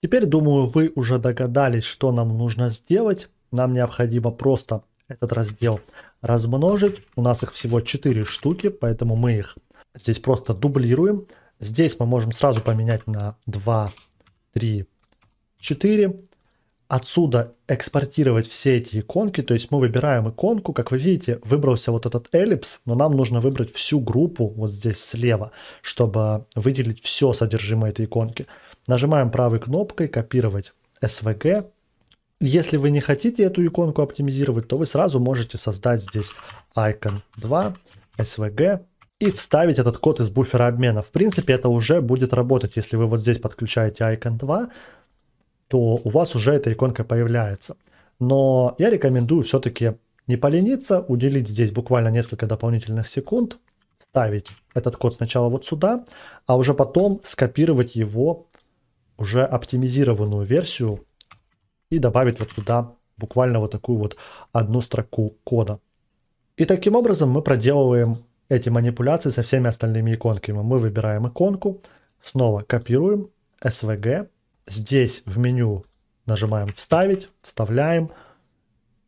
Теперь, думаю, вы уже догадались, что нам нужно сделать. Нам необходимо просто этот раздел размножить. У нас их всего 4 штуки, поэтому мы их здесь просто дублируем. Здесь мы можем сразу поменять на 2, 3, 4. Отсюда экспортировать все эти иконки, то есть мы выбираем иконку, как вы видите, выбрался вот этот эллипс, но нам нужно выбрать всю группу вот здесь слева, чтобы выделить все содержимое этой иконки. Нажимаем правой кнопкой «Копировать SVG». Если вы не хотите эту иконку оптимизировать, то вы сразу можете создать здесь icon 2 SVG и вставить этот код из буфера обмена. В принципе, это уже будет работать. Если вы вот здесь подключаете icon 2, то у вас уже эта иконка появляется. Но я рекомендую все-таки не полениться, уделить здесь буквально несколько дополнительных секунд, вставить этот код сначала вот сюда, а уже потом скопировать его уже оптимизированную версию и добавить вот сюда буквально вот такую вот одну строку кода. И таким образом мы проделываем эти манипуляции со всеми остальными иконками. Мы выбираем иконку, снова копируем SVG, здесь в меню нажимаем «Вставить», вставляем.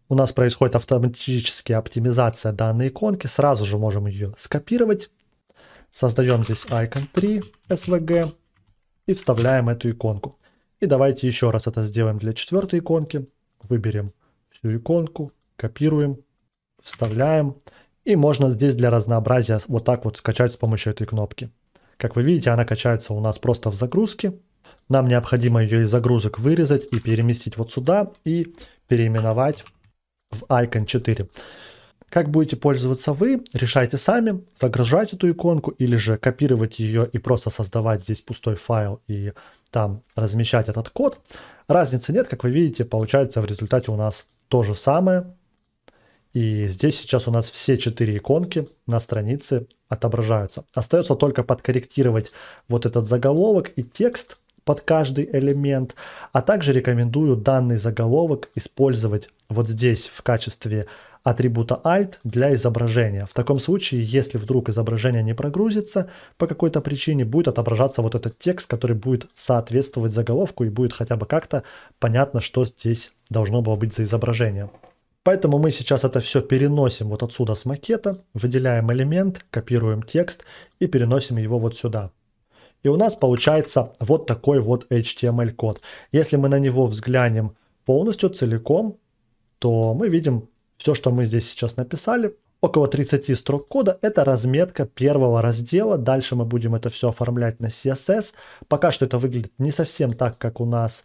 У нас происходит автоматическая оптимизация данной иконки, сразу же можем ее скопировать. Создаем здесь icon 3 SVG, и вставляем эту иконку. И давайте еще раз это сделаем для четвертой иконки. Выберем всю иконку, копируем, вставляем. И можно здесь для разнообразия вот так вот скачать с помощью этой кнопки. Как вы видите, она качается у нас просто в загрузке. Нам необходимо ее из загрузок вырезать и переместить вот сюда и переименовать в Icon 4. Как будете пользоваться вы, решайте сами, загружать эту иконку или же копировать ее и просто создавать здесь пустой файл и там размещать этот код. Разницы нет, как вы видите, получается в результате у нас то же самое. И здесь сейчас у нас все четыре иконки на странице отображаются. Остается только подкорректировать вот этот заголовок и текст, под каждый элемент. А также рекомендую данный заголовок использовать вот здесь в качестве атрибута alt для изображения. В таком случае, если вдруг изображение не прогрузится по какой-то причине, будет отображаться вот этот текст, который будет соответствовать заголовку и будет хотя бы как-то понятно, что здесь должно было быть за изображение. Поэтому мы сейчас это все переносим вот отсюда с макета, выделяем элемент, копируем текст и переносим его вот сюда. И у нас получается вот такой вот HTML-код. Если мы на него взглянем полностью, целиком, то мы видим все, что мы здесь сейчас написали. Около 30 строк кода – это разметка первого раздела. Дальше мы будем это все оформлять на CSS. Пока что это выглядит не совсем так, как у нас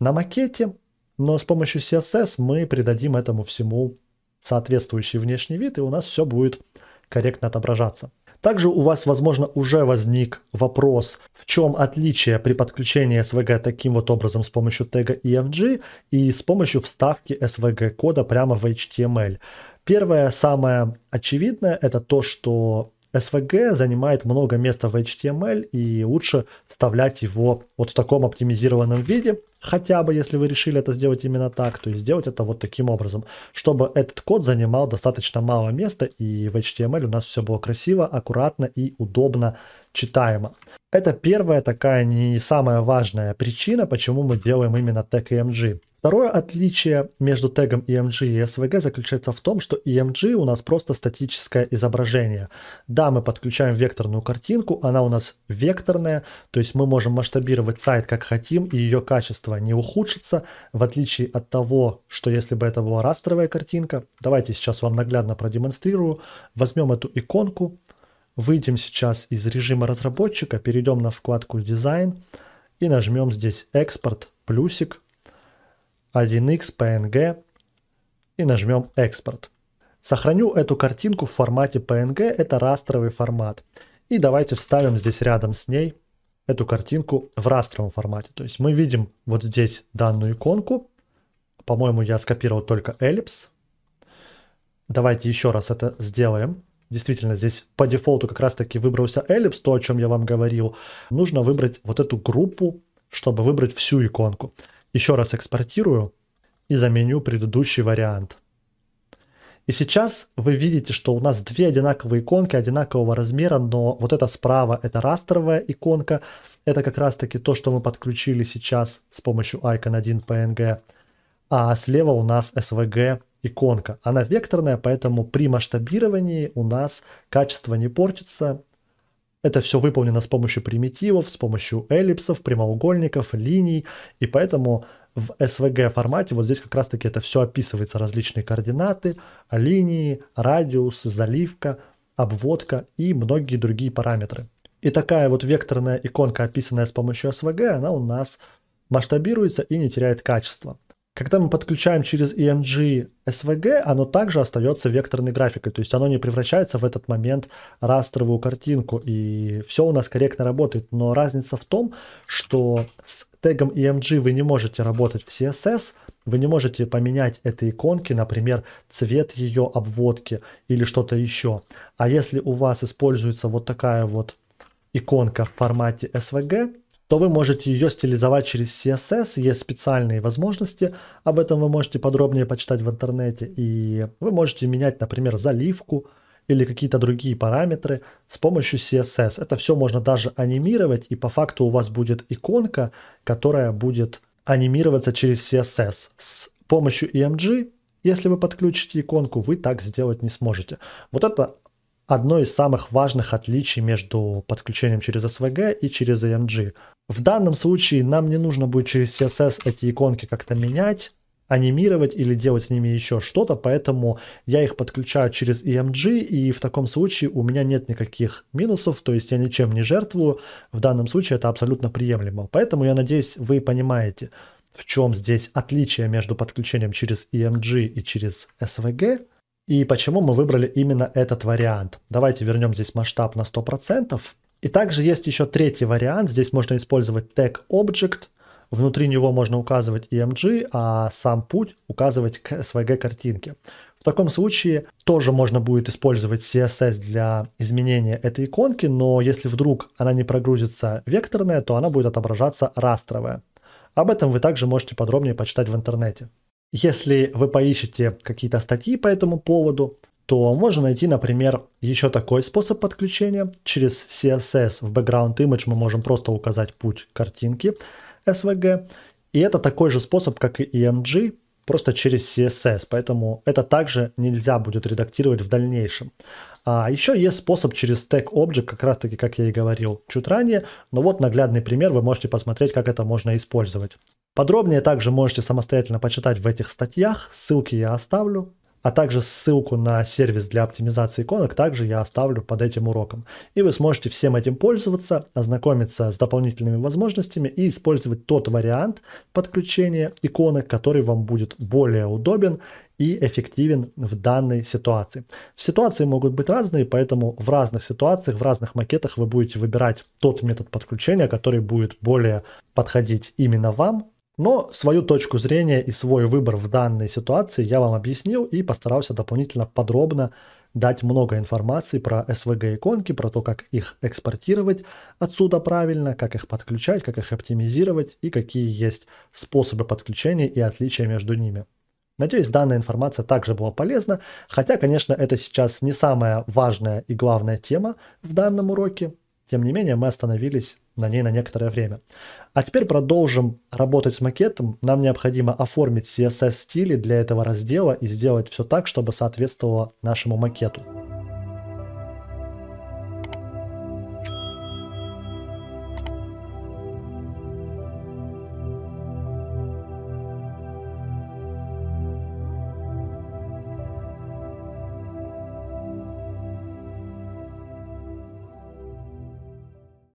на макете, но с помощью CSS мы придадим этому всему соответствующий внешний вид, и у нас все будет корректно отображаться. Также у вас, возможно, уже возник вопрос, в чем отличие при подключении SVG таким вот образом с помощью тега EMG и с помощью вставки SVG кода прямо в HTML. Первое, самое очевидное, это то, что SVG занимает много места в HTML эм и лучше вставлять его вот в таком оптимизированном виде, хотя бы если вы решили это сделать именно так, то есть сделать это вот таким образом, чтобы этот код занимал достаточно мало места и в HTML эм у нас все было красиво, аккуратно и удобно читаемо. Это первая такая не самая важная причина, почему мы делаем именно TKMG. Второе отличие между тегом EMG и SVG заключается в том, что EMG у нас просто статическое изображение. Да, мы подключаем векторную картинку, она у нас векторная, то есть мы можем масштабировать сайт как хотим, и ее качество не ухудшится, в отличие от того, что если бы это была растровая картинка. Давайте сейчас вам наглядно продемонстрирую. Возьмем эту иконку, выйдем сейчас из режима разработчика, перейдем на вкладку «Дизайн» и нажмем здесь «Экспорт», плюсик – 1x PNG и нажмем экспорт. Сохраню эту картинку в формате PNG, это растровый формат. И давайте вставим здесь рядом с ней эту картинку в растровом формате. То есть мы видим вот здесь данную иконку. По-моему, я скопировал только эллипс. Давайте еще раз это сделаем. Действительно, здесь по дефолту как раз-таки выбрался эллипс, то, о чем я вам говорил. Нужно выбрать вот эту группу, чтобы выбрать всю иконку. Еще раз экспортирую и заменю предыдущий вариант. И сейчас вы видите, что у нас две одинаковые иконки одинакового размера, но вот эта справа это растровая иконка. Это как раз таки то, что мы подключили сейчас с помощью Icon 1 PNG. А слева у нас SVG иконка. Она векторная, поэтому при масштабировании у нас качество не портится это все выполнено с помощью примитивов, с помощью эллипсов, прямоугольников, линий, и поэтому в SVG формате вот здесь как раз таки это все описывается, различные координаты, линии, радиус, заливка, обводка и многие другие параметры. И такая вот векторная иконка, описанная с помощью SVG, она у нас масштабируется и не теряет качество. Когда мы подключаем через EMG SVG, оно также остается векторной графикой, то есть оно не превращается в этот момент растровую картинку, и все у нас корректно работает. Но разница в том, что с тегом EMG вы не можете работать в CSS, вы не можете поменять этой иконки, например, цвет ее обводки или что-то еще. А если у вас используется вот такая вот иконка в формате SVG, то вы можете ее стилизовать через CSS, есть специальные возможности, об этом вы можете подробнее почитать в интернете, и вы можете менять, например, заливку или какие-то другие параметры с помощью CSS. Это все можно даже анимировать, и по факту у вас будет иконка, которая будет анимироваться через CSS. С помощью EMG если вы подключите иконку, вы так сделать не сможете. Вот это одно из самых важных отличий между подключением через SVG и через AMG. В данном случае нам не нужно будет через CSS эти иконки как-то менять, анимировать или делать с ними еще что-то, поэтому я их подключаю через EMG, и в таком случае у меня нет никаких минусов, то есть я ничем не жертвую, в данном случае это абсолютно приемлемо. Поэтому я надеюсь, вы понимаете, в чем здесь отличие между подключением через EMG и через SVG, и почему мы выбрали именно этот вариант. Давайте вернем здесь масштаб на 100%. И также есть еще третий вариант. Здесь можно использовать tag Object. Внутри него можно указывать EMG, а сам путь указывать к SVG картинке. В таком случае тоже можно будет использовать CSS для изменения этой иконки, но если вдруг она не прогрузится векторная, то она будет отображаться растровая. Об этом вы также можете подробнее почитать в интернете. Если вы поищете какие-то статьи по этому поводу, то можно найти, например, еще такой способ подключения. Через CSS в Background Image мы можем просто указать путь картинки SVG. И это такой же способ, как и EMG, эм просто через CSS, поэтому это также нельзя будет редактировать в дальнейшем. А еще есть способ через Stack Object, как раз таки, как я и говорил чуть ранее, но вот наглядный пример, вы можете посмотреть, как это можно использовать. Подробнее также можете самостоятельно почитать в этих статьях, ссылки я оставлю, а также ссылку на сервис для оптимизации иконок также я оставлю под этим уроком. И вы сможете всем этим пользоваться, ознакомиться с дополнительными возможностями и использовать тот вариант подключения иконок, который вам будет более удобен и эффективен в данной ситуации. Ситуации могут быть разные, поэтому в разных ситуациях, в разных макетах вы будете выбирать тот метод подключения, который будет более подходить именно вам, но свою точку зрения и свой выбор в данной ситуации я вам объяснил и постарался дополнительно подробно дать много информации про SVG-иконки, про то, как их экспортировать отсюда правильно, как их подключать, как их оптимизировать и какие есть способы подключения и отличия между ними. Надеюсь, данная информация также была полезна, хотя, конечно, это сейчас не самая важная и главная тема в данном уроке. Тем не менее, мы остановились на ней на некоторое время. А теперь продолжим работать с макетом. Нам необходимо оформить CSS стили для этого раздела и сделать все так, чтобы соответствовало нашему макету.